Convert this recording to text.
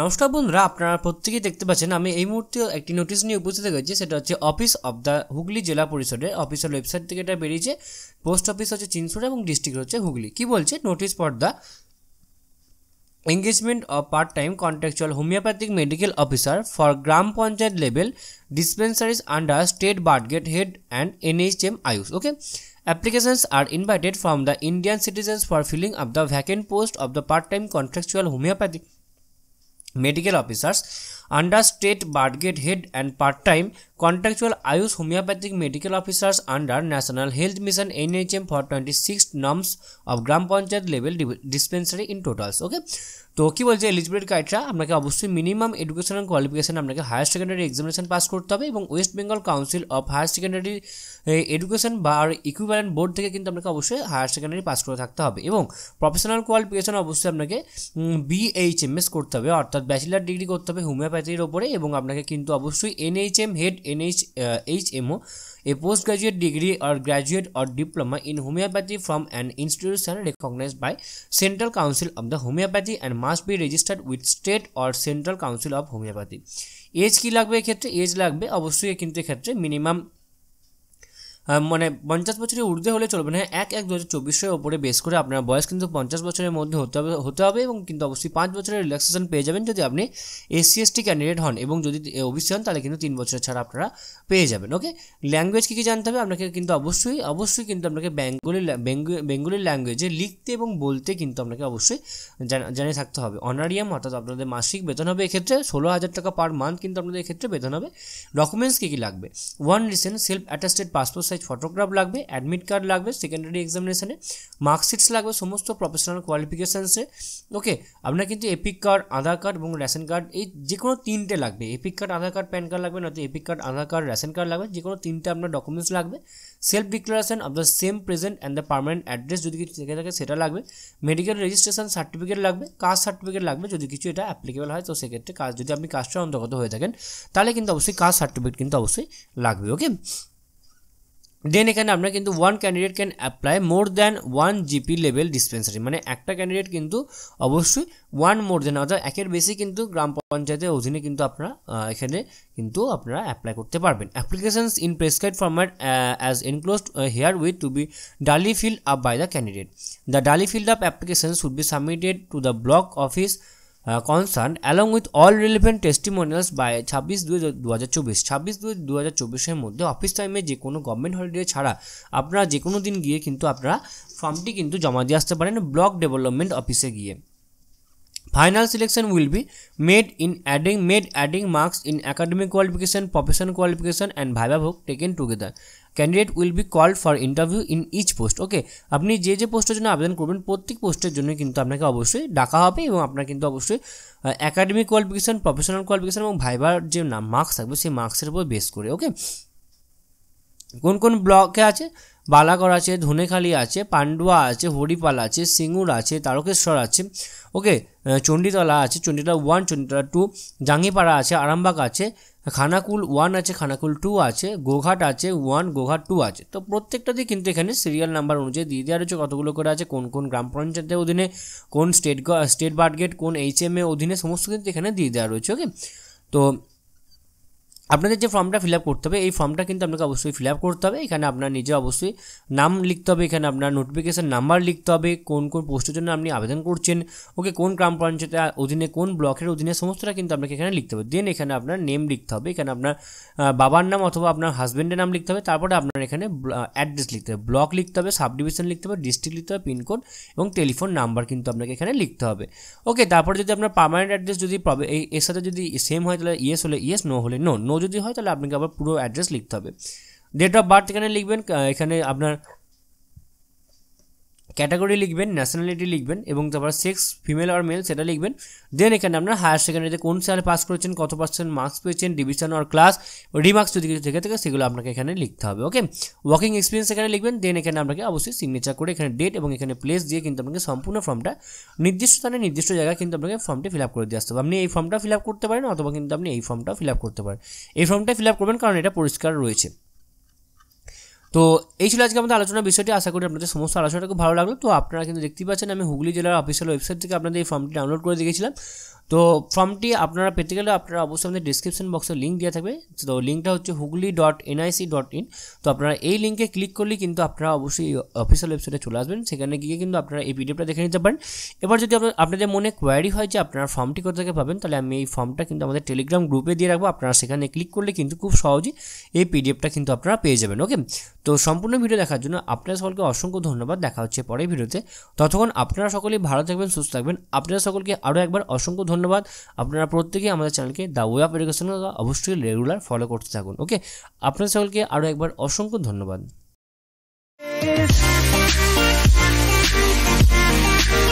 নমস্কার বন্ধুরা আপনারা প্রত্যেকেই দেখতে পাচ্ছেন আমি এই মুহূর্তে একটি নোটিশ নিয়ে উপস্থিত হয়েছি সেটা হচ্ছে অফিস অফ দ্য হুগলি জেলা পরিষদের অফিসের ওয়েবসাইট থেকে এটা বেরিয়েছে পোস্ট অফিস হচ্ছে চিনসুর এবং ডিস্ট্রিক্ট হচ্ছে হুগলি কি বলছে notice for the engagement of part time contractual homeopathic medical officer for gram panchayat level dispensaries under state budget head and NHM AYUSH okay applications are invited from the Indian citizens for filling of the vacant post of the part time contractual homeopathic medical officers under state bargate head and part-time contractual AYUSH homeopathic medical officers under National Health Mission NHM for twenty six norms of gram panchayat level dispensary in totals okay তো কী বলছে eligibility criteria আপনাকে অবশ্যই minimum educational qualification আপনাকে higher secondary examination pass করতে হবে এবং West Bengal Council of Higher Secondary Education বা ইকুইভ্যালেন্ট বোর্ড থেকে কিন্তু আপনাকে অবশ্যই হায়ার সেকেন্ডারি পাস করে থাকতে হবে এবং প্রফেশনাল কোয়ালিফিকেশান অবশ্যই আপনাকে বিএইচএমএস করতে হবে অর্থাৎ ব্যাচেলার ডিগ্রি করতে হবে হোমিওপ্যাথির ওপরে এবং আপনাকে কিন্তু অবশ্যই NHM head N H H M or a post graduate degree और ग्रेजुएट और diploma in homeopathy from an institution recognised by Central Council of the Homeopathy and must be registered with state और Central Council of Homeopathy as की लागे एक क्षेत्र as लागे अवश्य क्योंकि एक क्षेत्र में मिनिमाम মানে পঞ্চাশ বছরের ঊর্ধ্বে হলে চলবে না এক এক দু হাজার চব্বিশের ওপরে বেস করে আপনার বয়স কিন্তু পঞ্চাশ বছরের মধ্যে হতে হবে হতে হবে এবং কিন্তু অবশ্যই পাঁচ বছরের রিল্যাক্সেশন পেয়ে যাবেন যদি আপনি এসসি এসটি ক্যান্ডিডেট হন এবং যদি ওবিসি হন তাহলে কিন্তু তিন বছর ছাড়া আপনারা পেয়ে যাবেন ওকে ল্যাঙ্গুয়েজ কী কী জানতে হবে আপনাকে কিন্তু অবশ্যই অবশ্যই কিন্তু আপনাকে বেঙ্গলি বেঙ্গলি ল্যাঙ্গুয়েজে লিখতে এবং বলতে কিন্তু আপনাকে অবশ্যই জানিয়ে থাকতে হবে অনারিয়াম অর্থাৎ আপনাদের মাসিক বেতন হবে এক্ষেত্রে ষোলো হাজার টাকা পার মান্থ কিন্তু আপনাদের এক্ষেত্রে বেতন হবে ডকুমেন্টস কী কী লাগবে one recent self attested passport size photograph লাগবে অ্যাডমিট কার্ড লাগবে সেকেন্ডারি এক্সামিনেশনে মার্কশিটস লাগবে সমস্ত প্রফেশনাল কোয়ালিফিকেশনস এর ওকে আপনারা কিন্তু এপিক কার্ড আধার কার্ড ও রেশন কার্ড এই যে কোন তিনটা লাগবে EPIC card Aadhaar card PAN card লাগবে না তো EPIC card Aadhaar card ration card লাগবে যে কোন তিনটা আপনাদের ডকুমেন্টস লাগবে self declaration of the same present and the permanent address যদি কিছু থেকে থাকে সেটা লাগবে মেডিকেল রেজিস্ট্রেশন সার্টিফিকেট লাগবে কাস্ট সার্টিফিকেট লাগবে যদি কিছু এটা एप्लीকেবল হয় তো সে ক্ষেত্রে কাস্ট যদি আপনি কাস্ট অন্তর্ভুক্ত হয়ে থাকেন তাহলে কিন্তু অবশ্যই কাস্ট সার্টিফিকেট কিন্তু অবশ্যই লাগবে ওকে দেনে কেন আপনারা কিন্তু one candidate can apply more than one GP level dispensary মানে একটা ক্যান্ডিডেট কিন্তু অবশ্যই ওয়ান মোর দ্যান আ এক এর বেশি কিন্তু গ্রাম পঞ্চায়েতে ওখানে কিন্তু আপনারা এখানে কিন্তু আপনারা अप्लाई করতে পারবেন applications in prescribed format as enclosed here with to be duly filled up by the candidate the duly filled up applications should be submitted to the block office concerned along with all relevant testimonials by ছাব্বিশ দুই দু হাজার চব্বিশ ছাব্বিশ দুই দু হাজার চব্বিশের মধ্যে অফিস টাইমে যে কোনো গভর্নমেন্ট হলিডে ছাড়া আপনারা যে কোনো দিন গিয়ে কিন্তু আপনারা ফর্মটি কিন্তু জমা দিয়ে আসতে পারেন ব্লক ডেভেলপমেন্ট অফিসে গিয়ে final selection will be made in adding made adding marks in academic qualification professional qualification and viva voc taken together candidate will be called for interview in each post okay আপনি যে যে পোস্টের জন্য আবেদন করবেন প্রত্যেক পোস্টের জন্য কিন্তু আপনাকে অবশ্যই ডাকা হবে এবং আপনার কিন্তু অবশ্যই একাডেমিক কোয়ালিফিকেশান প্রফেশনাল কোয়ালিফিকেশান এবং ভাইবার যে মার্কস থাকবে সেই মার্কসের উপর বেস করে ওকে কোন কোন ব্লকে আছে বালাগড় আছে ধনেখালি আছে পান্ডুয়া আছে হরিপাল আছে সিঙ্গুর আছে তারকেশ্বর আছে ওকে চণ্ডীতলা আছে চণ্ডীতলা ওয়ান চণ্ডীতলা টু জাঙ্গিপাড়া আছে আরামবাগ আছে খানাকুল ওয়ান আছে খানাকুল টু আছে গোঘাট আছে ওয়ান গোঘাট টু আছে তো প্রত্যেকটাতেই কিন্তু এখানে সিরিয়াল নাম্বার অনুযায়ী দিয়ে দেওয়া রয়েছে কতগুলো করে আছে কোন কোন গ্রাম পঞ্চায়েতের অধীনে কোন স্টেট স্টেট কোন এইচ কোন এইচএমএ অধীনে সমস্ত কিন্তু এখানে দিয়ে দেওয়া রয়েছে ওকে তো আপনার যে ফর্মটা ফিলআপ করতে হবে এই ফর্মটা কিন্তু আপনাকে অবশ্যই ফিলআপ করতে হবে এখানে আপনি আপনার নিজে অবশ্যই নাম লিখতে হবে এখানে আপনি আপনার নোটিফিকেশন নাম্বার লিখতে হবে কোন কোন পোস্টের জন্য আপনি আবেদন করছেন ওকে কোন গ্রাম পঞ্চায়েতা অধীনে কোন ব্লকের অধীনে সমগ্রটা কিন্তু আপনাকে এখানে লিখতে হবে দেন এখানে আপনার নেম লিখতে হবে এখানে আপনার বাবার নাম অথবা আপনার হাজবেন্ডের নাম লিখতে হবে তারপরে আপনার এখানে এড্রেস লিখতে হবে ব্লক লিখতে হবে সাবডিভিশন লিখতে হবে ডিস্ট্রিক্ট লিখতে হবে পিন কোড এবং টেলিফোন নাম্বার কিন্তু আপনাকে এখানে লিখতে হবে ওকে তারপর যদি আপনার পার্মানেন্ট এড্রেস যদি পাবে এর সাথে যদি সেম হয় তাহলে ইয়েস হলে ইয়েস নো হলে নো নো যদি হয় তাহলে আপনাকে আবার পুরো অ্যাড্রেস লিখতে হবে ডেট অফ বার্থ এখানে লিখবেন এখানে আপনার ক্যাটাগরি লিখবেন ন্যাশনালিটি লিখবেন এবং তারপর সেক্স ফিমেল আর মেল সেটা লিখবেন দেন এখানে আপনার হায়ার সেকেন্ডারিতে কোন সালে পাস করেছেন কত পার্সেন্ট মার্কস পেয়েছেন ডিভিশন আর ক্লাস রিমার্কস যদি কিছু থেকে থাকে সেগুলো আপনাকে এখানে লিখতে হবে ওকে ওয়ার্কিং এক্সপিরিয়েন্স এখানে লিখবেন দেন এখানে আপনাকে অবশ্যই সিগনেচার করে এখানে ডেট এবং এখানে প্লেস দিয়ে কিন্তু আপনাকে সম্পূর্ণ ফর্মটা নির্দিষ্ট স্থানে নির্দিষ্ট জায়গায় কিন্তু আপনাকে ফর্মটি ফিল আপ করে দিয়ে আসতে হবে আপনি এই ফর্মটা ফিল আপ করতে পারেন অথবা কিন্তু আপনি এই ফর্মটা ফিল আপ করতে পারেন এই ফর্মটা ফিল আপ করবেন কারণ এটা পরিষ্কার রয়েছে তো এই ছিল আজকে আমাদের আলোচনার বিষয়টি আশা করি আপনাদের সমস্ত আলোচনাটা খুব ভালো লাগলো তো আপনারা কিন্তু দেখতে পাচ্ছেন আমি হুগলি জেলার অফিসিয়াল ওয়েবসাইট থেকে আপনাদের এই ফর্মটি ডাউনলোড করে দেখেছিলাম তো ফর্মটি আপনারা পেতে গেলে আপনারা অবশ্যই আমাদের ডিসক্রিপশন বক্সে লিঙ্ক দেওয়া থাকবে তো লিঙ্কটা হচ্ছে Hooghly dot NIC dot in তো আপনারা এই লিঙ্কে ক্লিক করলেই কিন্তু আপনারা অবশ্যই অফিসিয়াল ওয়েবসাইটে চলে আসবেন সেখানে গিয়ে কিন্তু আপনারা এই পিডিএফটা দেখে নিতে পারেন এবার যদি আপনাদের মনে কোয়ারি হয় যে আপনারা ফর্মটি কোথা থেকে পাবেন তাহলে আমি এই ফর্মটা কিন্তু আমাদের টেলিগ্রাম গ্রুপে দিয়ে রাখবো আপনারা সেখানে ক্লিক করলে কিন্তু খুব সহজেই এই পিডিএফটা কিন্তু আপনারা পেয়ে যাবেন ওকে তো সম্পূর্ণ ভিডিও দেখার জন্য আপনারা সকলকে অসংখ্য ধন্যবাদ দেখা হচ্ছে পরের ভিডিওতে ততক্ষণ আপনারা সকলেই ভালো থাকবেন সুস্থ থাকবেন আপনারা সকলকে আরও একবার অসংখ্য ধন্যবাদ ধন্যবাদ আপনারা প্রত্যেকেই আমাদের চ্যানেলকে দ্য ওয়ে অফ এডুকেশন অবশ্যই রেগুলার ফলো করতে থাকুন ওকে আপনার সকলকে আরও একবার অসংখ্য ধন্যবাদ